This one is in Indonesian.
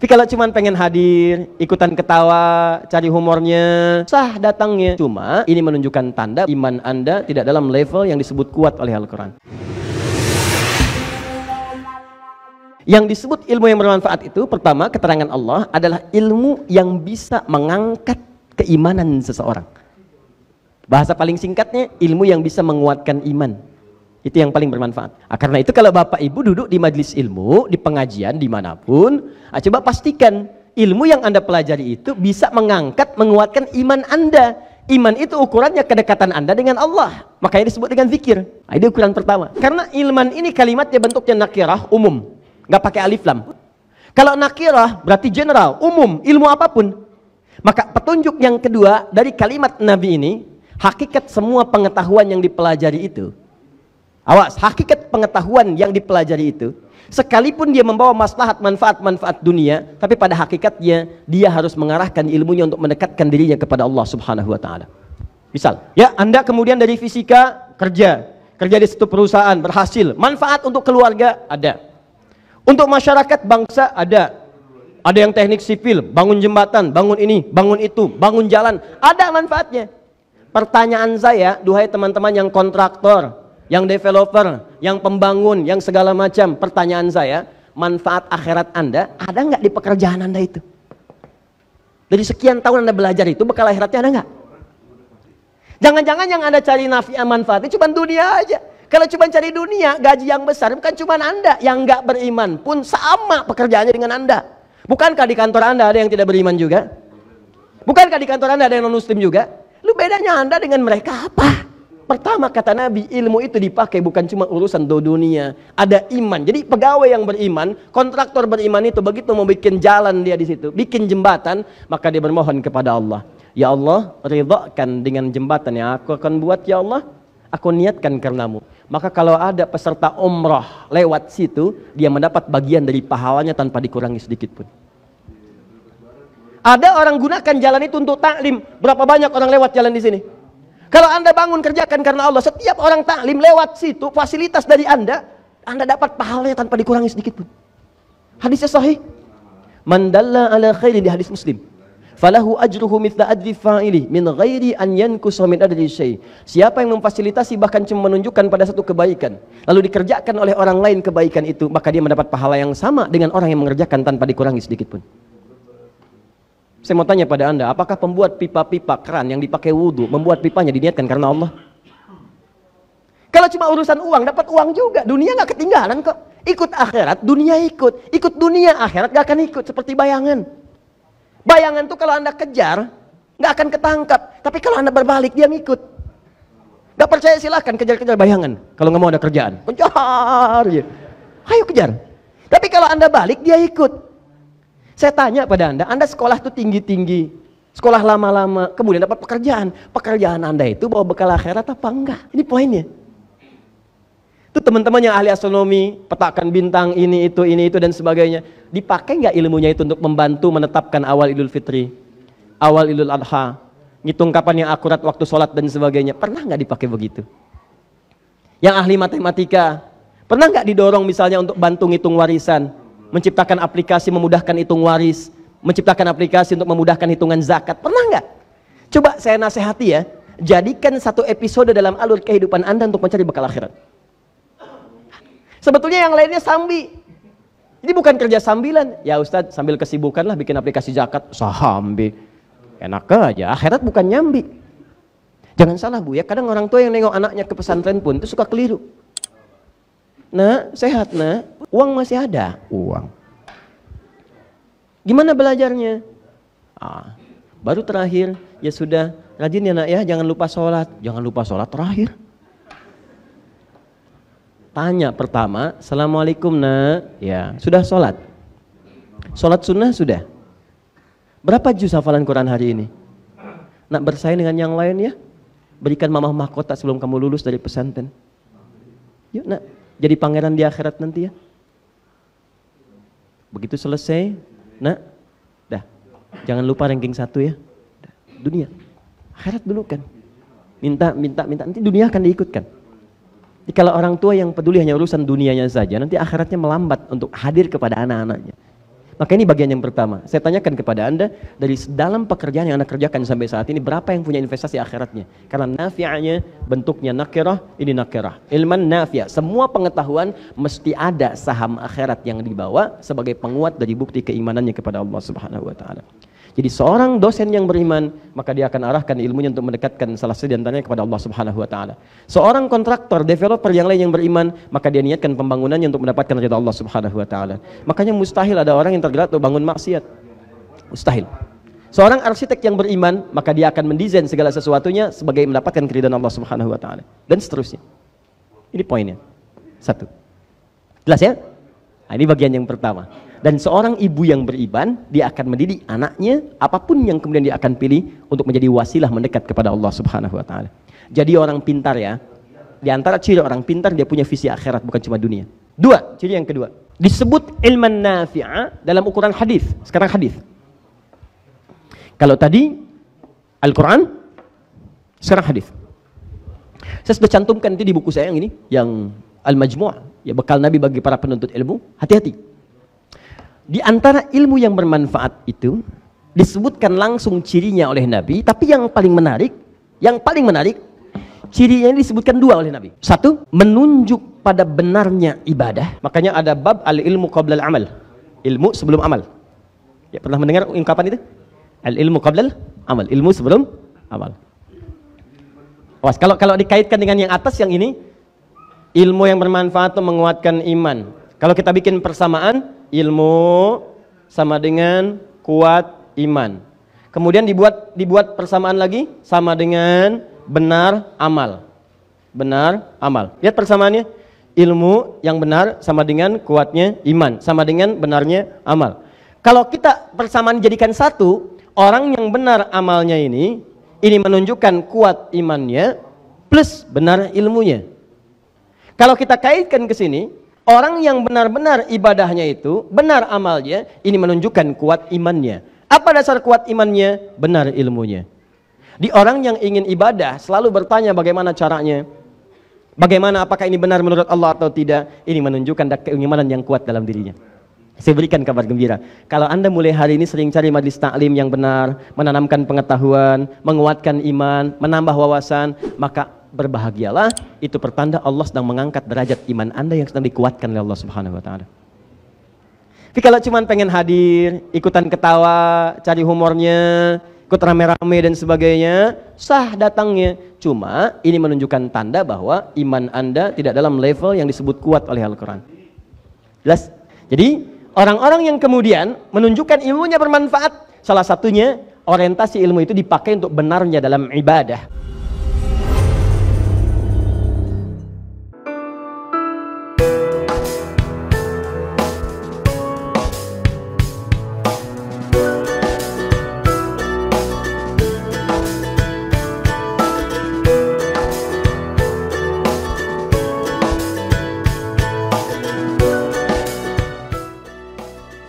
Tapi kalau cuma pengen hadir, ikutan ketawa, cari humornya, sah datangnya. Cuma ini menunjukkan tanda iman Anda tidak dalam level yang disebut kuat oleh Al-Quran. Yang disebut ilmu yang bermanfaat itu pertama keterangan Allah adalah ilmu yang bisa mengangkat keimanan seseorang. Bahasa paling singkatnya ilmu yang bisa menguatkan iman. Itu yang paling bermanfaat. Nah, karena itu kalau Bapak Ibu duduk di majelis ilmu, di pengajian, dimanapun, nah, coba pastikan ilmu yang Anda pelajari itu bisa mengangkat, menguatkan iman Anda. Iman itu ukurannya kedekatan Anda dengan Allah. Makanya disebut dengan zikir. Nah, itu ukuran pertama. Karena ilman ini kalimatnya bentuknya nakirah umum. Nggak pakai alif lam. Kalau nakirah berarti general, umum, ilmu apapun. Maka petunjuk yang kedua dari kalimat Nabi ini, hakikat semua pengetahuan yang dipelajari itu Awas, hakikat pengetahuan yang dipelajari itu sekalipun dia membawa maslahat manfaat-manfaat dunia, tapi pada hakikatnya dia harus mengarahkan ilmunya untuk mendekatkan dirinya kepada Allah Subhanahu wa taala. Misal, ya Anda kemudian dari fisika kerja, kerja di satu perusahaan berhasil, manfaat untuk keluarga ada. Untuk masyarakat bangsa ada. Ada yang teknik sipil, bangun jembatan, bangun ini, bangun itu, bangun jalan, ada manfaatnya. Pertanyaan saya, duhai teman-teman yang kontraktor, yang developer, yang pembangun, yang segala macam. Pertanyaan saya, manfaat akhirat Anda ada nggak di pekerjaan Anda itu? Dari sekian tahun Anda belajar itu, bekal akhiratnya ada nggak? Jangan-jangan yang Anda cari nafi manfaatnya cuma dunia aja. Kalau cuma cari dunia, gaji yang besar bukan cuma Anda. Yang nggak beriman pun sama pekerjaannya dengan Anda. Bukankah di kantor Anda ada yang tidak beriman juga? Bukankah di kantor Anda ada yang non-muslim juga? Lu bedanya Anda dengan mereka apa? Pertama kata Nabi, ilmu itu dipakai bukan cuma urusan do dunia. Ada iman. Jadi pegawai yang beriman, kontraktor beriman itu begitu mau bikin jalan dia di situ, bikin jembatan, maka dia bermohon kepada Allah. Ya Allah, ridhakan dengan jembatan yang aku akan buat ya Allah. Aku niatkan karenamu. Maka kalau ada peserta umroh lewat situ, dia mendapat bagian dari pahalanya tanpa dikurangi sedikit pun. Ada orang gunakan jalan itu untuk taklim. Berapa banyak orang lewat jalan di sini? Kalau Anda bangun kerjakan karena Allah, setiap orang taklim lewat situ, fasilitas dari Anda, Anda dapat pahalanya tanpa dikurangi sedikit pun. Hadisnya sahih. Mandalla ala khairin di hadis Muslim. Falahu ajruhu mithla ajri fa'ili min ghairi an yankusa min adri syai. Siapa yang memfasilitasi bahkan cuma menunjukkan pada satu kebaikan, lalu dikerjakan oleh orang lain kebaikan itu, maka dia mendapat pahala yang sama dengan orang yang mengerjakan tanpa dikurangi sedikit pun. Saya mau tanya pada Anda, apakah pembuat pipa-pipa keran yang dipakai wudhu membuat pipanya diniatkan karena Allah? Kalau cuma urusan uang, dapat uang juga. Dunia nggak ketinggalan kok. Ikut akhirat, dunia ikut. Ikut dunia, akhirat gak akan ikut. Seperti bayangan. Bayangan tuh kalau Anda kejar, nggak akan ketangkap. Tapi kalau Anda berbalik, dia ngikut. Gak percaya silahkan kejar-kejar bayangan. Kalau nggak mau ada kerjaan. Kejar. Ya. Ayo kejar. Tapi kalau Anda balik, dia ikut. Saya tanya pada Anda, Anda sekolah tuh tinggi-tinggi, sekolah lama-lama, kemudian dapat pekerjaan. Pekerjaan Anda itu bawa bekal akhirat apa enggak? Ini poinnya. Itu teman-teman yang ahli astronomi, petakan bintang ini itu ini itu dan sebagainya, dipakai nggak ilmunya itu untuk membantu menetapkan awal Idul Fitri, awal Idul Adha, ngitung kapan yang akurat waktu sholat dan sebagainya, pernah nggak dipakai begitu? Yang ahli matematika, pernah nggak didorong misalnya untuk bantu ngitung warisan, menciptakan aplikasi memudahkan hitung waris, menciptakan aplikasi untuk memudahkan hitungan zakat. Pernah nggak? Coba saya nasihati ya, jadikan satu episode dalam alur kehidupan Anda untuk mencari bekal akhirat. Sebetulnya yang lainnya sambi. Ini bukan kerja sambilan. Ya Ustadz, sambil kesibukan lah bikin aplikasi zakat. Sahambi. Enak aja, akhirat bukan nyambi. Jangan salah Bu ya, kadang orang tua yang nengok anaknya ke pesantren pun itu suka keliru. Nah, sehat nah. Uang masih ada, uang. Gimana belajarnya? Ah, baru terakhir, ya sudah, rajin ya nak ya, jangan lupa sholat. Jangan lupa sholat terakhir. Tanya pertama, Assalamualaikum nak. Ya, sudah sholat? Sholat sunnah sudah? Berapa juz hafalan Quran hari ini? Nak bersaing dengan yang lain ya? Berikan mamah mahkota sebelum kamu lulus dari pesantren. Yuk nak, jadi pangeran di akhirat nanti ya? Begitu selesai, nak, dah. Jangan lupa ranking satu ya. Dunia. Akhirat dulu kan. Minta, minta, minta. Nanti dunia akan diikutkan. Jadi kalau orang tua yang peduli hanya urusan dunianya saja, nanti akhiratnya melambat untuk hadir kepada anak-anaknya. Maka ini bagian yang pertama. Saya tanyakan kepada Anda, dari dalam pekerjaan yang Anda kerjakan sampai saat ini, berapa yang punya investasi akhiratnya? Karena nafi'anya, bentuknya nakirah, ini nakirah. Ilman nafi'ah. Semua pengetahuan mesti ada saham akhirat yang dibawa sebagai penguat dari bukti keimanannya kepada Allah Subhanahu wa taala. Jadi seorang dosen yang beriman, maka dia akan arahkan ilmunya untuk mendekatkan salah satu diantaranya kepada Allah Subhanahu wa taala. Seorang kontraktor, developer yang lain yang beriman, maka dia niatkan pembangunannya untuk mendapatkan ridha Allah Subhanahu wa taala. Makanya mustahil ada orang yang tergerak untuk bangun maksiat. Mustahil. Seorang arsitek yang beriman, maka dia akan mendesain segala sesuatunya sebagai mendapatkan keridhaan Allah Subhanahu wa taala dan seterusnya. Ini poinnya. Satu. Jelas ya? Nah, ini bagian yang pertama. Dan seorang ibu yang beriman, dia akan mendidik anaknya, apapun yang kemudian dia akan pilih untuk menjadi wasilah mendekat kepada Allah Subhanahu wa taala. Jadi orang pintar ya, di antara ciri orang pintar dia punya visi akhirat bukan cuma dunia. Dua, ciri yang kedua. Disebut ilman nafi'a dalam ukuran hadis. Sekarang hadis. Kalau tadi Al-Qur'an, sekarang hadis. Saya sudah cantumkan itu di buku saya yang ini, yang al-majmu' ya bekal Nabi bagi para penuntut ilmu, hati-hati. Di antara ilmu yang bermanfaat itu disebutkan langsung cirinya oleh Nabi, tapi yang paling menarik, yang paling menarik cirinya ini disebutkan dua oleh Nabi. Satu, menunjuk pada benarnya ibadah. Makanya ada bab al-ilmu qabla al-amal. Ilmu sebelum amal. Ya, pernah mendengar ungkapan itu? Al-ilmu qabla al-amal. Ilmu sebelum amal. Was kalau kalau dikaitkan dengan yang atas yang ini Ilmu yang bermanfaat itu menguatkan iman. Kalau kita bikin persamaan, ilmu sama dengan kuat iman. Kemudian dibuat dibuat persamaan lagi sama dengan benar amal. Benar amal. Lihat persamaannya. Ilmu yang benar sama dengan kuatnya iman, sama dengan benarnya amal. Kalau kita persamaan jadikan satu, orang yang benar amalnya ini, ini menunjukkan kuat imannya plus benar ilmunya. Kalau kita kaitkan ke sini, orang yang benar-benar ibadahnya itu, benar amalnya, ini menunjukkan kuat imannya. Apa dasar kuat imannya? Benar ilmunya. Di orang yang ingin ibadah selalu bertanya bagaimana caranya. Bagaimana apakah ini benar menurut Allah atau tidak? Ini menunjukkan keimanan yang kuat dalam dirinya. Saya berikan kabar gembira. Kalau Anda mulai hari ini sering cari majelis taklim yang benar, menanamkan pengetahuan, menguatkan iman, menambah wawasan, maka berbahagialah, itu pertanda Allah sedang mengangkat derajat iman Anda yang sedang dikuatkan oleh Allah Subhanahu wa taala. Tapi kalau cuman pengen hadir, ikutan ketawa, cari humornya, ikut rame-rame dan sebagainya, sah datangnya. Cuma ini menunjukkan tanda bahwa iman Anda tidak dalam level yang disebut kuat oleh Al-Quran. Jelas? Jadi orang-orang yang kemudian menunjukkan ilmunya bermanfaat, salah satunya orientasi ilmu itu dipakai untuk benarnya dalam ibadah.